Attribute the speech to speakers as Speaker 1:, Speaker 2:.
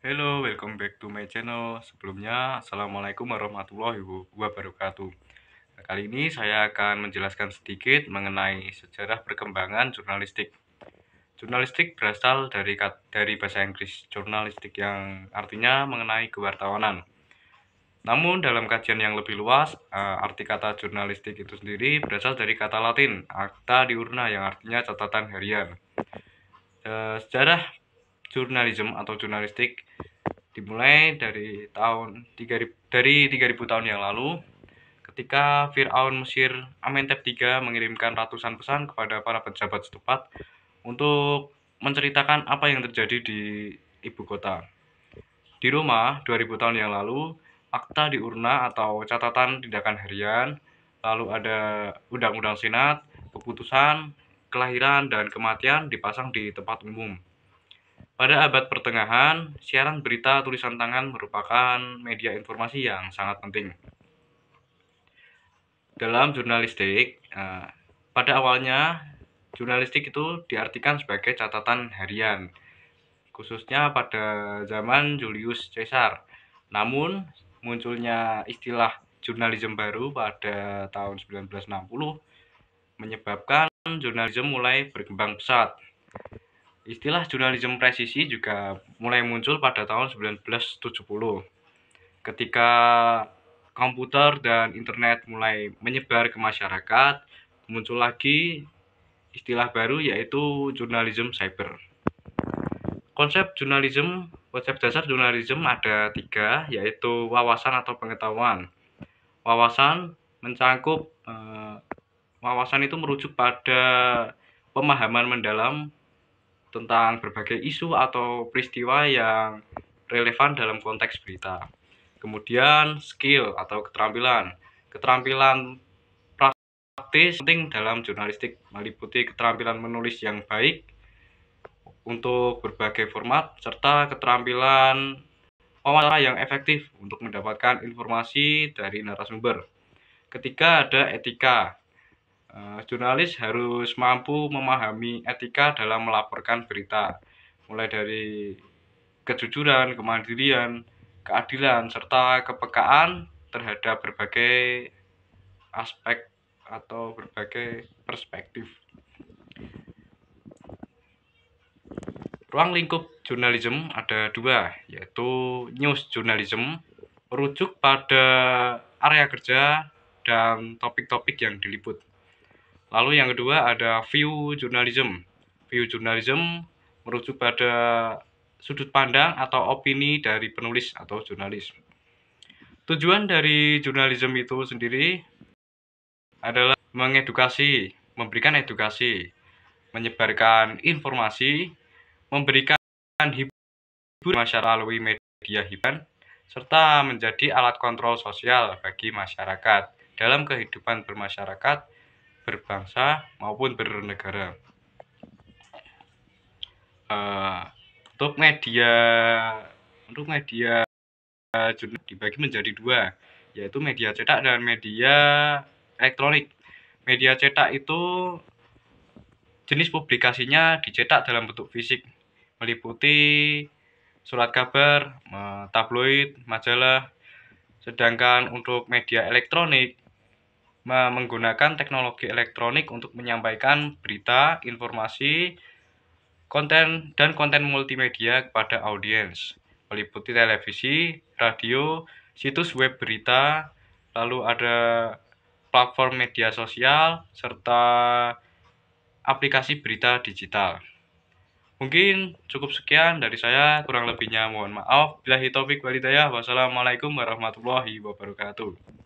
Speaker 1: Hello, welcome back to my channel. Sebelumnya, Assalamualaikum warahmatullahi wabarakatuh. Nah, kali ini saya akan menjelaskan sedikit mengenai sejarah perkembangan jurnalistik. Jurnalistik berasal dari dari bahasa Inggris jurnalistik yang artinya mengenai kewartawanan. Namun dalam kajian yang lebih luas, eh, arti kata jurnalistik itu sendiri berasal dari kata Latin "acta diurna" yang artinya catatan harian. Eh, sejarah jurnalisme atau jurnalistik dimulai dari tahun 3000 dari 3000 tahun yang lalu ketika Firaun Mesir Amenhotep III mengirimkan ratusan pesan kepada para pejabat setempat untuk menceritakan apa yang terjadi di ibu kota. Di Roma, 2000 tahun yang lalu, akta diurna atau catatan tindakan harian, lalu ada undang-undang senat, keputusan, kelahiran, dan kematian dipasang di tempat umum. Pada abad pertengahan, siaran berita tulisan tangan merupakan media informasi yang sangat penting. Dalam jurnalistik, eh, pada awalnya jurnalistik itu diartikan sebagai catatan harian, khususnya pada zaman Julius Caesar. Namun, munculnya istilah jurnalisme baru pada tahun 1960 menyebabkan jurnalisme mulai berkembang pesat Istilah jurnalisme presisi juga mulai muncul pada tahun 1970 ketika komputer dan internet mulai menyebar ke masyarakat, muncul lagi istilah baru yaitu jurnalisme cyber. Konsep jurnalisme, konsep dasar jurnalisme ada tiga, yaitu wawasan atau pengetahuan. Wawasan mencangkup, eh, wawasan itu merujuk pada pemahaman mendalam tentang berbagai isu atau peristiwa yang relevan dalam konteks berita. Kemudian skill atau keterampilan. Keterampilan praktis penting dalam jurnalistik meliputi keterampilan menulis yang baik untuk berbagai format serta keterampilan wawancara yang efektif untuk mendapatkan informasi dari narasumber. Ketiga ada etika. Eh, jurnalis harus mampu memahami etika dalam melaporkan berita, mulai dari kejujuran, kemandirian, keadilan, serta kepekaan terhadap berbagai aspek atau berbagai perspektif. Ruang lingkup jurnalisme ada dua, yaitu news journalism, merujuk pada area kerja dan topik-topik yang diliput Lalu yang kedua ada view journalism. View journalism merujuk pada sudut pandang atau opini dari penulis atau jurnalis. Tujuan dari jurnalisme itu sendiri adalah mengedukasi, memberikan edukasi, menyebarkan informasi, memberikan hiburan masyarakat melalui media hiburan, serta menjadi alat kontrol sosial bagi masyarakat dalam kehidupan bermasyarakat berbangsa maupun bernegara. Uh, untuk media untuk media jurnal dibagi menjadi dua, yaitu media cetak dan media elektronik. Media cetak itu jenis publikasinya dicetak dalam bentuk fisik, meliputi surat kabar, eh, tabloid, majalah. Sedangkan untuk media elektronik menggunakan teknologi elektronik untuk menyampaikan berita, informasi, konten, dan konten multimedia kepada audiens, meliputi televisi, radio, situs web berita, lalu ada platform media sosial, serta aplikasi berita digital. Mungkin cukup sekian dari saya, kurang lebihnya mohon maaf. Bila hitopik walidayah, wassalamualaikum warahmatullahi wabarakatuh.